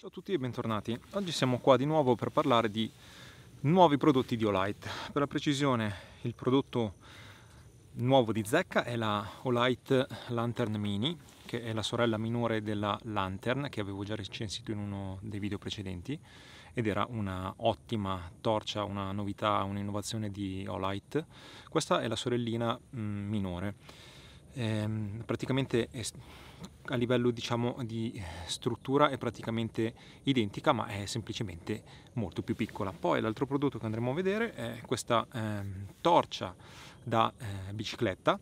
Ciao a tutti e bentornati. Oggi siamo qua di nuovo per parlare di nuovi prodotti di Olight. Per la precisione, il prodotto nuovo di Zecca è la Olight Lantern Mini, che è la sorella minore della Lantern che avevo già recensito in uno dei video precedenti ed era una ottima torcia, una novità, un'innovazione di Olight. Questa è la sorellina mm, minore. Ehm, praticamente è a livello diciamo di eh, struttura è praticamente identica ma è semplicemente molto più piccola poi l'altro prodotto che andremo a vedere è questa eh, torcia da eh, bicicletta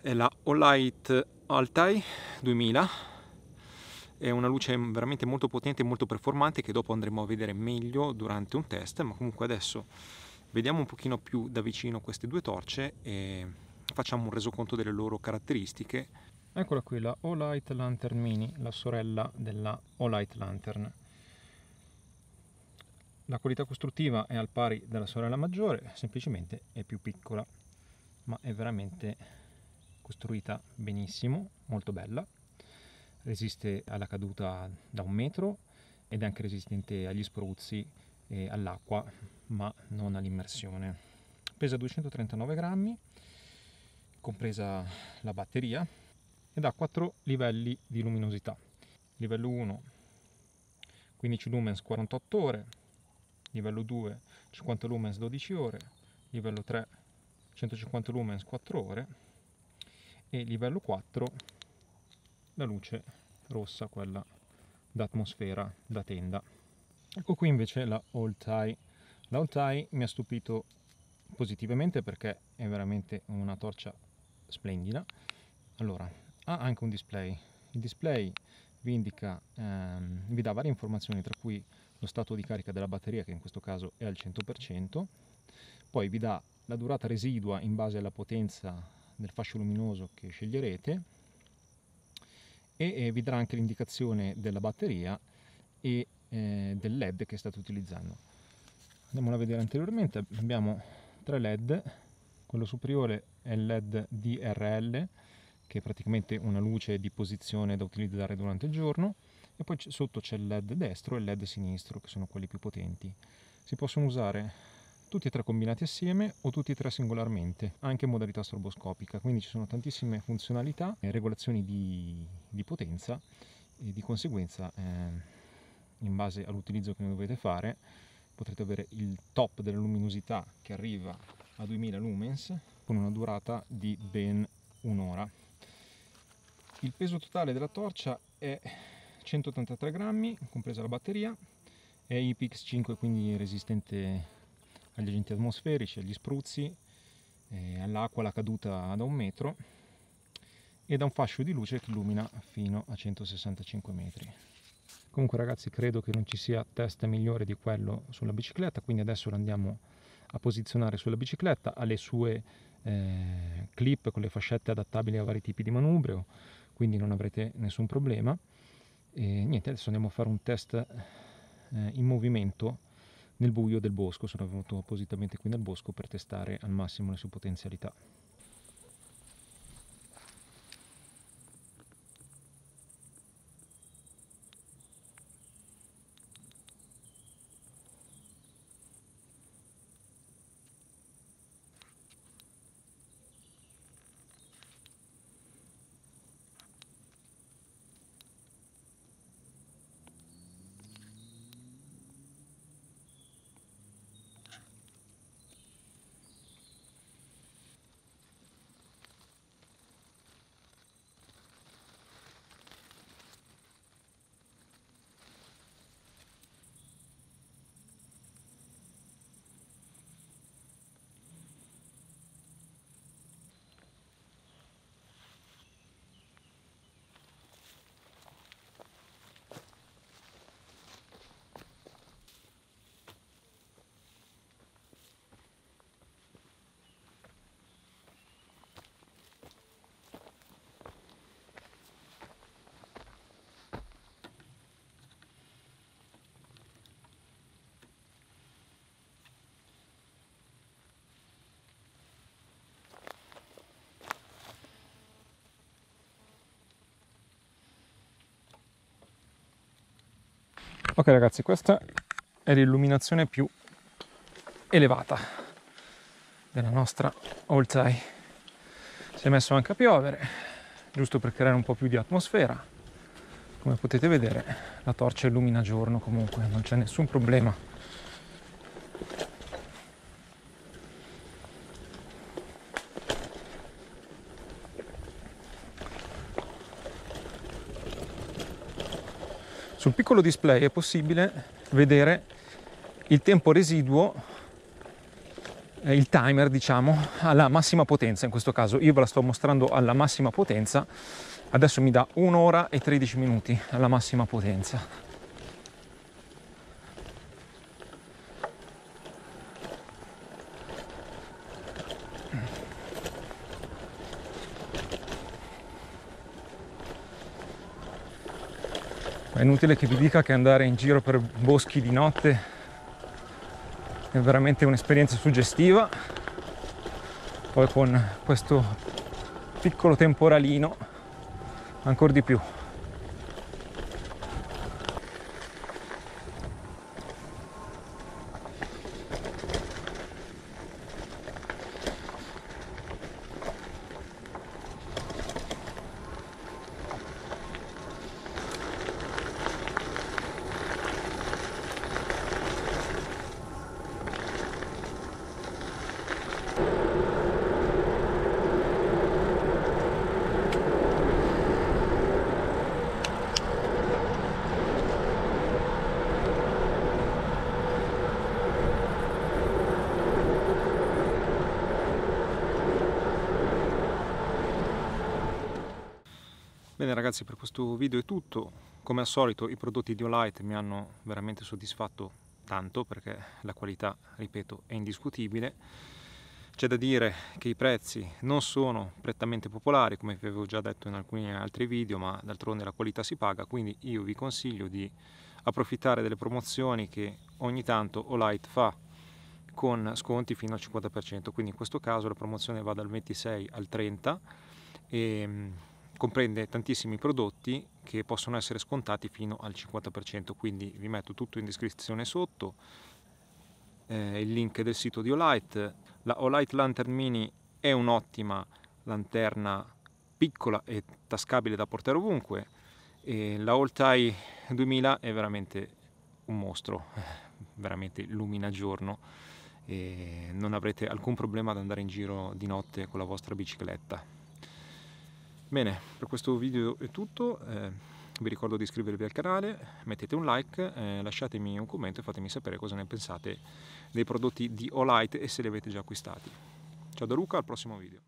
è la Olight Altai 2000 è una luce veramente molto potente e molto performante che dopo andremo a vedere meglio durante un test ma comunque adesso vediamo un pochino più da vicino queste due torce e facciamo un resoconto delle loro caratteristiche Eccola qui la Olight Lantern Mini, la sorella della Olight Lantern. La qualità costruttiva è al pari della sorella maggiore, semplicemente è più piccola, ma è veramente costruita benissimo, molto bella. Resiste alla caduta da un metro ed è anche resistente agli spruzzi e all'acqua, ma non all'immersione. Pesa 239 grammi, compresa la batteria, ed ha quattro livelli di luminosità. Livello 1 15 lumens 48 ore, livello 2 50 lumens 12 ore, livello 3 150 lumens 4 ore e livello 4 la luce rossa, quella d'atmosfera da tenda. Ecco qui invece la All Tie. La All Tie mi ha stupito positivamente perché è veramente una torcia splendida. Allora, ha anche un display. Il display vi indica, ehm, vi dà varie informazioni, tra cui lo stato di carica della batteria, che in questo caso è al 100%, poi vi dà la durata residua in base alla potenza del fascio luminoso che sceglierete e, e vi darà anche l'indicazione della batteria e eh, del led che state utilizzando. Andiamo a vedere anteriormente, abbiamo tre led, quello superiore è il led DRL che è praticamente una luce di posizione da utilizzare durante il giorno e poi sotto c'è il led destro e il led sinistro che sono quelli più potenti. Si possono usare tutti e tre combinati assieme o tutti e tre singolarmente, anche in modalità stroboscopica, quindi ci sono tantissime funzionalità e regolazioni di, di potenza e di conseguenza eh, in base all'utilizzo che ne dovete fare potrete avere il top della luminosità che arriva a 2000 lumens con una durata di ben un'ora. Il peso totale della torcia è 183 grammi, compresa la batteria, è IPX 5 quindi resistente agli agenti atmosferici, agli spruzzi, eh, all'acqua, alla caduta da un metro e da un fascio di luce che illumina fino a 165 metri. Comunque ragazzi credo che non ci sia test migliore di quello sulla bicicletta, quindi adesso lo andiamo a posizionare sulla bicicletta, alle sue eh, clip con le fascette adattabili a vari tipi di manubrio, quindi non avrete nessun problema. E niente, adesso andiamo a fare un test eh, in movimento nel buio del bosco, sono venuto appositamente qui nel bosco per testare al massimo le sue potenzialità. ok ragazzi questa è l'illuminazione più elevata della nostra Oltai si è messo anche a piovere giusto per creare un po' più di atmosfera come potete vedere la torcia illumina giorno comunque non c'è nessun problema Sul piccolo display è possibile vedere il tempo residuo, eh, il timer diciamo, alla massima potenza in questo caso. Io ve la sto mostrando alla massima potenza, adesso mi dà 1 ora e 13 minuti alla massima potenza. È inutile che vi dica che andare in giro per boschi di notte è veramente un'esperienza suggestiva. Poi con questo piccolo temporalino ancora di più. Bene ragazzi per questo video è tutto, come al solito i prodotti di Olight mi hanno veramente soddisfatto tanto perché la qualità, ripeto, è indiscutibile. C'è da dire che i prezzi non sono prettamente popolari, come vi avevo già detto in alcuni altri video, ma d'altronde la qualità si paga, quindi io vi consiglio di approfittare delle promozioni che ogni tanto Olight fa con sconti fino al 50%, quindi in questo caso la promozione va dal 26 al 30 e ehm, comprende tantissimi prodotti che possono essere scontati fino al 50%, quindi vi metto tutto in descrizione sotto, eh, il link del sito di Olight. La Olight Lantern Mini è un'ottima lanterna piccola e tascabile da portare ovunque e la Oltai 2000 è veramente un mostro, veramente illumina giorno e non avrete alcun problema ad andare in giro di notte con la vostra bicicletta. Bene, per questo video è tutto, eh, vi ricordo di iscrivervi al canale, mettete un like, eh, lasciatemi un commento e fatemi sapere cosa ne pensate dei prodotti di Olight e se li avete già acquistati. Ciao da Luca, al prossimo video.